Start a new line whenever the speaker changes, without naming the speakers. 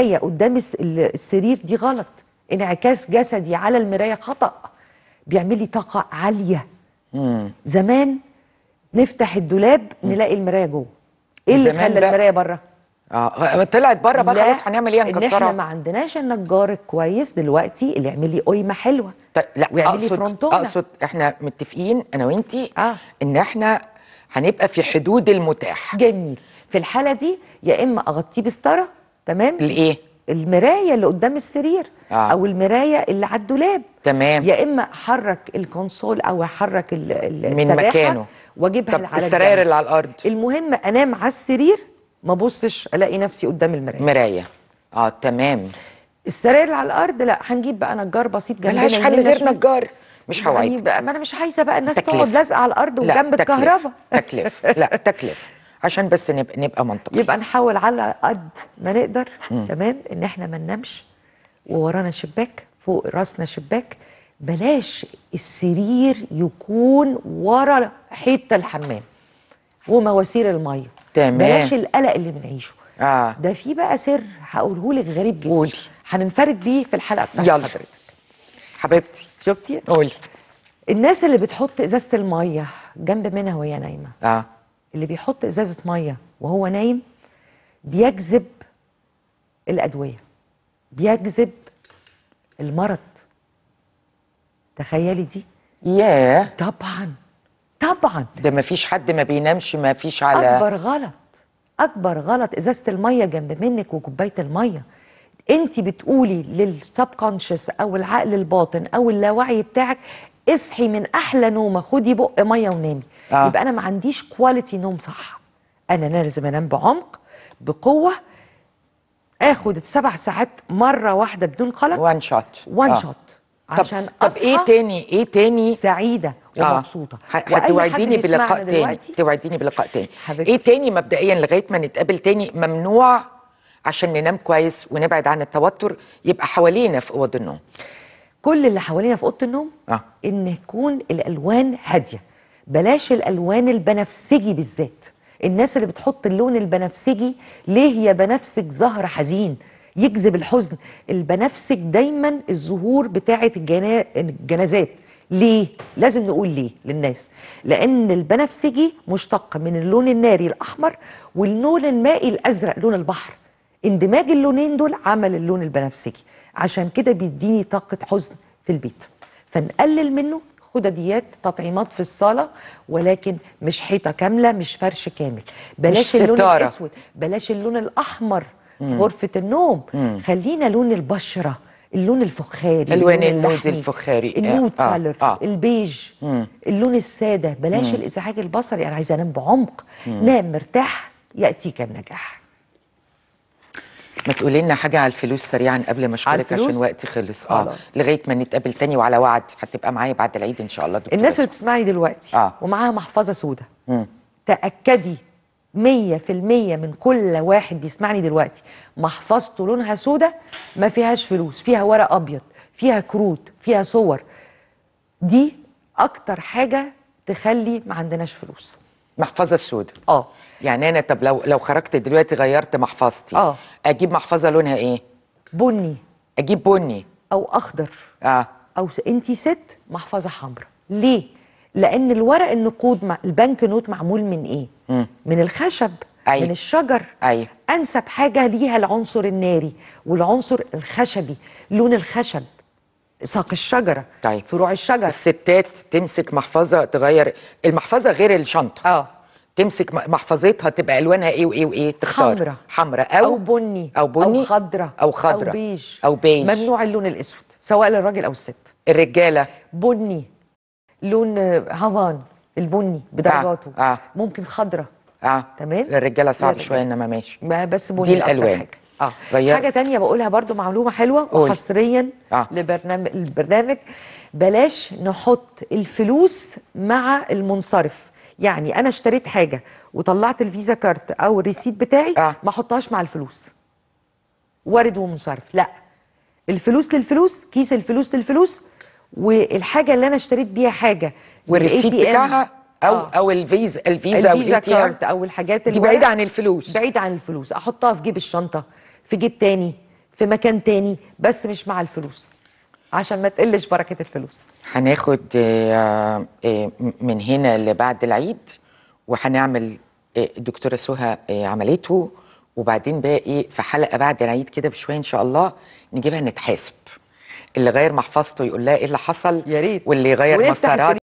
المرايه قدام السرير دي غلط انعكاس جسدي على المرايه خطا بيعمل لي طاقه عاليه مم. زمان نفتح الدولاب نلاقي المرايه جوه ايه اللي خلى المرايه بره اه طلعت بره بقى خلاص هنعمل ايه هنكسرها احنا ما عندناش النجار الكويس دلوقتي اللي يعمل لي قيمه حلوه طيب لا ويعمل لي اقصد احنا متفقين انا وانتي آه. ان احنا هنبقى في حدود المتاح جميل في الحاله دي يا اما اغطيه بستاره تمام الايه المرايه اللي قدام السرير آه. او المرايه اللي على الدولاب تمام يا اما احرك الكونسول او احرك من مكانه واجيبها طب على السراير اللي على الارض المهم انام على السرير ما ابصش الاقي نفسي قدام المرايه مرايه اه تمام السراير اللي على الارض لا هنجيب بقى نجار بسيط جنبنا ملهاش حل غير نجار مش هوعيك يعني ما انا مش عايزه بقى الناس تقعد لازقه على الارض وجنب الكهرباء تكلف لا تكلف عشان بس نبقى, نبقى منطقي يبقى نحاول على قد ما نقدر م. تمام ان احنا ما ننامش وورانا شباك فوق راسنا شباك بلاش السرير يكون ورا حته الحمام ومواسير الميه تمام بلاش القلق اللي بنعيشه آه. ده في بقى سر هقوله لك غريب جدا قولي هننفرد بيه في الحلقه بتاعت يلا. حضرتك حبيبتي شفتي قولي الناس اللي بتحط ازازه الميه جنب منها وهي نايمه اه اللي بيحط ازازه ميه وهو نايم بيجذب الادويه بيجذب المرض تخيلي دي ياه طبعا طبعا ده ما فيش حد ما بينامش ما فيش على اكبر غلط اكبر غلط ازازه الميه جنب منك وكوبايه الميه انت بتقولي للسبكونشس او العقل الباطن او اللاوعي بتاعك اصحي من احلى نومه خدي بق ميه ونامي آه. يبقى انا ما عنديش كواليتي نوم صح انا لازم انام بعمق بقوه اخد السبع ساعات مره واحده بدون قلق وان شوت وان شوت عشان طب, طب ايه تاني ايه تاني سعيده آه. ومبسوطه آه. هتوعديني بلقاء تاني توعديني بلقاء تاني حبيبتي. ايه تاني مبدئيا لغايه ما نتقابل تاني ممنوع عشان ننام كويس ونبعد عن التوتر يبقى حوالينا في اوض النوم كل اللي حوالينا في اوضه النوم آه. ان تكون الالوان هاديه بلاش الالوان البنفسجي بالذات الناس اللي بتحط اللون البنفسجي ليه يا بنفسج زهر حزين يجذب الحزن البنفسج دايما الزهور بتاعه الجنا... الجنازات ليه لازم نقول ليه للناس لان البنفسجي مشتق من اللون الناري الاحمر واللون المائي الازرق لون البحر اندماج اللونين دول عمل اللون البنفسجي عشان كده بيديني طاقه حزن في البيت فنقلل منه خدديات تطعيمات في الصاله ولكن مش حيطه كامله مش فرش كامل بلاش اللون ستارة. الاسود بلاش اللون الاحمر مم. في غرفه النوم مم. خلينا لون البشره اللون الفخاري الوان النود الفخاري آه، النود آه. كالر آه. البيج مم. اللون الساده بلاش مم. الازعاج البصري انا عايزه انام بعمق مم. نام مرتاح ياتيك النجاح ما تقولي لنا حاجه على الفلوس سريعا قبل ما اشكرك عشان وقتي خلص اه لغايه ما نتقابل تاني وعلى وعد هتبقى معايا بعد العيد ان شاء الله دكتور الناس اللي بتسمعني دلوقتي آه. ومعاها محفظه سودة مم. تاكدي 100% من كل واحد بيسمعني دلوقتي محفظته لونها سودة ما فيهاش فلوس فيها ورق ابيض فيها كروت فيها صور دي اكتر حاجه تخلي ما عندناش فلوس محفظه السوداء اه يعني انا طب لو لو خرجت دلوقتي غيرت محفظتي اه اجيب محفظه لونها ايه بني اجيب بني او اخضر اه او س... انت ست محفظه حمراء ليه لان الورق النقود مع البنك نوت معمول من ايه م. من الخشب أيوة. من الشجر أيوة. انسب حاجه ليها العنصر الناري والعنصر الخشبي لون الخشب ساق الشجره طيب. فروع الشجر الستات تمسك محفظه تغير المحفظه غير الشنطه اه تمسك محفظتها تبقى الوانها ايه وايه وايه تختار حمراء حمراء أو, او بني او بني او خضراء او خضراء او بيج او بيج ممنوع اللون الاسود سواء للراجل او الست الرجاله بني لون آه، هافان البني بدرجاته آه. آه. ممكن خضراء اه تمام للرجاله صعب شويه انما ماشي ما بس بني دي الالوان حاجة. اه غير. حاجه تانية بقولها برضو معلومه حلوه وحصريا آه. لبرنامج البرنامج بلاش نحط الفلوس مع المنصرف يعني انا اشتريت حاجه وطلعت الفيزا كارت او الريسيت بتاعي آه. ما احطهاش مع الفلوس وارد ومنصرف لا الفلوس للفلوس كيس الفلوس للفلوس والحاجه اللي انا اشتريت بيها حاجه والريسيت بتاعها او آه. او الفيزا الفيزا الفيزا كارت او الحاجات دي بعيده عن الفلوس بعيده عن الفلوس احطها في جيب الشنطه في جيب تاني في مكان تاني بس مش مع الفلوس عشان ما تقلش بركه الفلوس هناخد آه، آه، من هنا لبعد العيد وهنعمل الدكتوره آه، سهى عملته وبعدين بقى ايه في حلقه بعد العيد كده بشويه ان شاء الله نجيبها نتحاسب اللي غير محفظته يقول لها ايه اللي حصل ياريت. واللي غير مسارات